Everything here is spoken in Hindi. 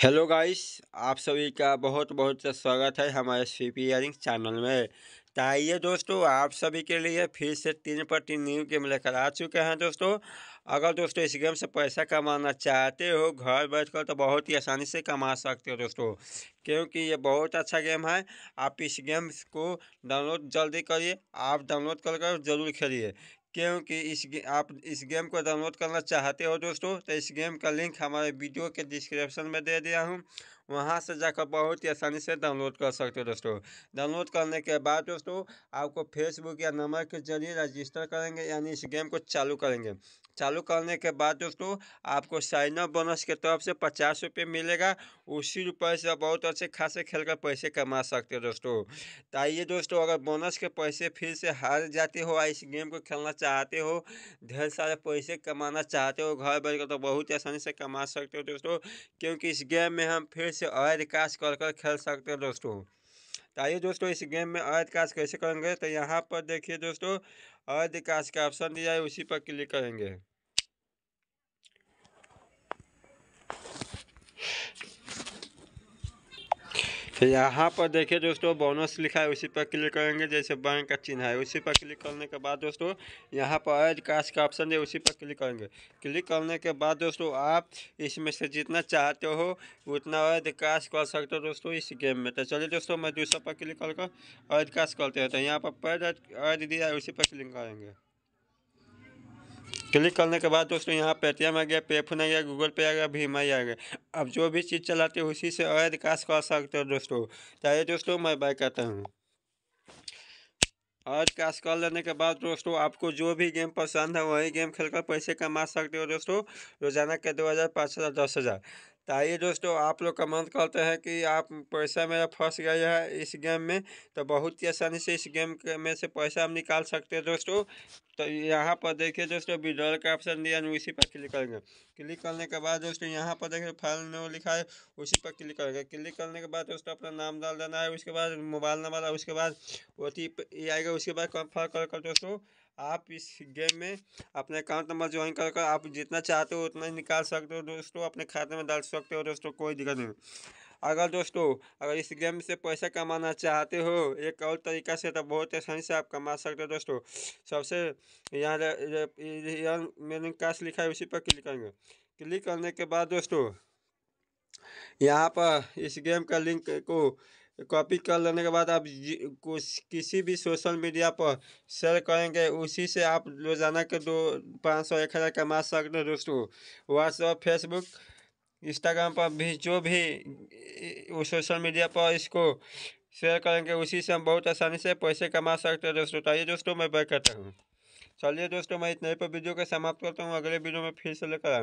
हेलो गाइस आप सभी का बहुत बहुत स्वागत है हमारे सी पी चैनल में तो आइए दोस्तों आप सभी के लिए फिर से तीन पर तीन न्यू गेम लेकर आ चुके हैं दोस्तों अगर दोस्तों इस गेम से पैसा कमाना चाहते हो घर बैठकर तो बहुत ही आसानी से कमा सकते हो दोस्तों क्योंकि ये बहुत अच्छा गेम है आप इस गेम को डाउनलोड जल्दी करिए आप डाउनलोड कर कर जरूर खेलिए क्योंकि इस आप इस गेम को डाउनलोड करना चाहते हो दोस्तों तो इस गेम का लिंक हमारे वीडियो के डिस्क्रिप्शन में दे दिया हूँ वहाँ से जाकर बहुत ही आसानी से डाउनलोड कर सकते हो दोस्तों डाउनलोड करने के बाद दोस्तों आपको फेसबुक या नंबर के जरिए रजिस्टर करेंगे यानी इस गेम को चालू करेंगे चालू करने के बाद दोस्तों आपको साइन अप बोनस के तरफ से पचास रुपये मिलेगा उसी रुपये से बहुत अच्छे खासे खेल कर पैसे कमा सकते हो दोस्तों तो आइए दोस्तों अगर बोनस के पैसे फिर से हार जाते हो या इस गेम को खेलना चाहते हो ढेर सारे पैसे कमाना चाहते हो घर बैठकर तो बहुत ही आसानी से कमा सकते हो दोस्तों क्योंकि इस गेम में हम फिर से अवैध काश कर कर खेल सकते हो दोस्तों तो आइए दोस्तों इस गेम में अवैध काश कैसे करेंगे तो यहाँ पर देखिए दोस्तों अवैध काश का ऑप्शन दिया है उसी पर क्लिक करेंगे तो यहाँ पर देखिए दोस्तों बोनस लिखा है उसी पर क्लिक करेंगे जैसे बैंक का चिन्ह है उसी पर क्लिक करने के बाद दोस्तों यहाँ पर एड कास्ट का ऑप्शन है उसी पर क्लिक करेंगे क्लिक करने के बाद दोस्तों आप इसमें से जितना चाहते हो उतना एड कास्ट कर सकते हो दोस्तों इस गेम में तो चलिए दोस्तों मैं दूसरा पर क्लिक कर एड कास्ट करते हैं तो यहाँ पर पैड एड दिया है उसी पर क्लिक करेंगे क्लिक करने के बाद दोस्तों यहाँ पेटीएम आ गया पेफोन आ गया गूगल पे आ गया भीम आई आ गया अब जो भी चीज़ चलाते हो उसी से अवैध काश कर सकते हो दोस्तों चाहिए तो दोस्तों मैं बाय करता हूँ और काश कर लेने के बाद दोस्तों आपको जो भी गेम पसंद है वही गेम खेलकर पैसे कमा सकते हो दोस्तों रोजाना के दो हज़ार पाँच हज़ार दस हज़ार तो आइए दोस्तों आप लोग कमेंट करते हैं कि आप पैसा मेरा फंस गया है इस गेम में तो बहुत ही आसानी से इस गेम में से पैसा हम निकाल सकते हैं दोस्तों तो यहाँ पर देखिए दोस्तों विड्रॉल का ऑप्शन दिया हम उसी पर क्लिक करेंगे क्लिक करने के बाद दोस्तों यहाँ पर देखिए फाइल में लिखा है उसी पर क्लिक करेंगे क्लिक करने के बाद दोस्तों अपना नाम डाल देना है उसके बाद मोबाइल नंबर उसके बाद ओ टी आएगा उसके बाद कन्फर्म कर दोस्तों आप इस गेम में अपने अकाउंट नंबर ज्वाइन कर कर आप जितना चाहते हो उतना ही निकाल सकते हो दोस्तों अपने खाते में डाल सकते हो दोस्तों कोई दिक्कत नहीं अगर दोस्तों अगर इस गेम से पैसा कमाना चाहते हो एक और तरीका से तो बहुत आसानी से आप कमा सकते हो दोस्तों सबसे यहाँ यहाँ मैंने लिखा है उसी पर क्लिक करेंगे क्लिक करने के बाद दोस्तों यहाँ पर इस गेम का लिंक को कॉपी कर लेने के बाद आप कुछ किसी भी सोशल मीडिया पर शेयर करेंगे उसी से आप रोज़ाना के दो पाँच सौ एक हज़ार कमा सकते हैं दोस्तों व्हाट्सएप फेसबुक इंस्टाग्राम पर भी जो भी सोशल मीडिया पर इसको शेयर करेंगे उसी से हम बहुत आसानी से पैसे कमा सकते हैं दोस्तों चाहिए तो दोस्तों मैं बैक करता हूँ चलिए दोस्तों मैं इतने पर वीडियो का समाप्त करता हूँ अगले वीडियो में फिर से लेकर आऊँगा